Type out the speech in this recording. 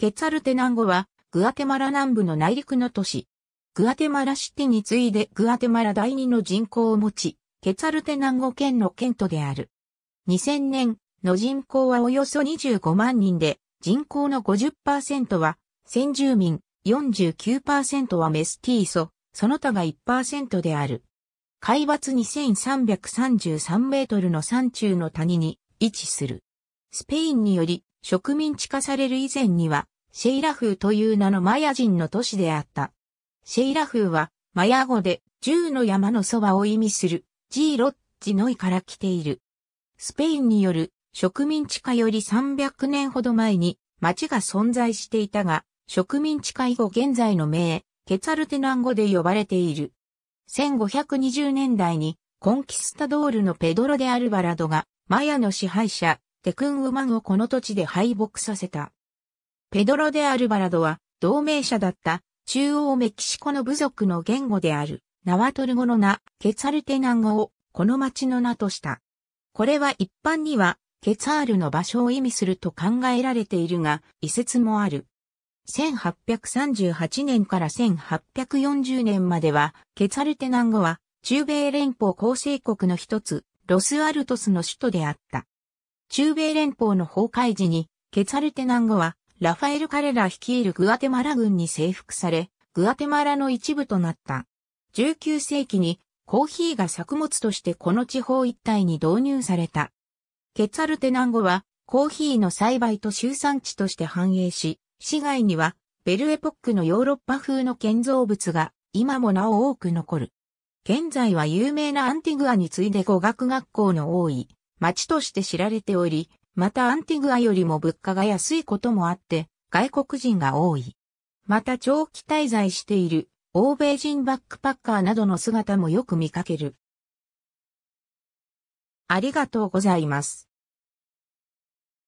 ケツァルテナンゴは、グアテマラ南部の内陸の都市。グアテマラシティに次いでグアテマラ第二の人口を持ち、ケツァルテナンゴ県の県都である。2000年の人口はおよそ25万人で、人口の50%は先住民、49%はメスティーソ、その他が1%である。海抜2333メートルの山中の谷に位置する。スペインにより植民地化される以前には、シェイラフーという名のマヤ人の都市であった。シェイラフーは、マヤ語で、銃の山のそばを意味する、ジーロッジノイから来ている。スペインによる植民地化より300年ほど前に町が存在していたが、植民地化以後現在の名、ケツァルテナン語で呼ばれている。1520年代にコンキスタドールのペドロ・デ・アルバラドがマヤの支配者テクンウマンをこの土地で敗北させた。ペドロ・デ・アルバラドは同盟者だった中央メキシコの部族の言語であるナワトル語の名、ケツァルテナン語をこの町の名とした。これは一般にはケツァールの場所を意味すると考えられているが、遺説もある。1838年から1840年までは、ケツァルテナン語は中米連邦構成国の一つ、ロスアルトスの首都であった。中米連邦の崩壊時に、ケツァルテナンゴは、ラファエル・カレラ率いるグアテマラ軍に征服され、グアテマラの一部となった。19世紀にコーヒーが作物としてこの地方一帯に導入された。ケツァルテナンゴはコーヒーの栽培と集産地として繁栄し、市街にはベルエポックのヨーロッパ風の建造物が今もなお多く残る。現在は有名なアンティグアに次いで語学学校の多い町として知られており、またアンティグアよりも物価が安いこともあって、外国人が多い。また長期滞在している欧米人バックパッカーなどの姿もよく見かける。ありがとうございます。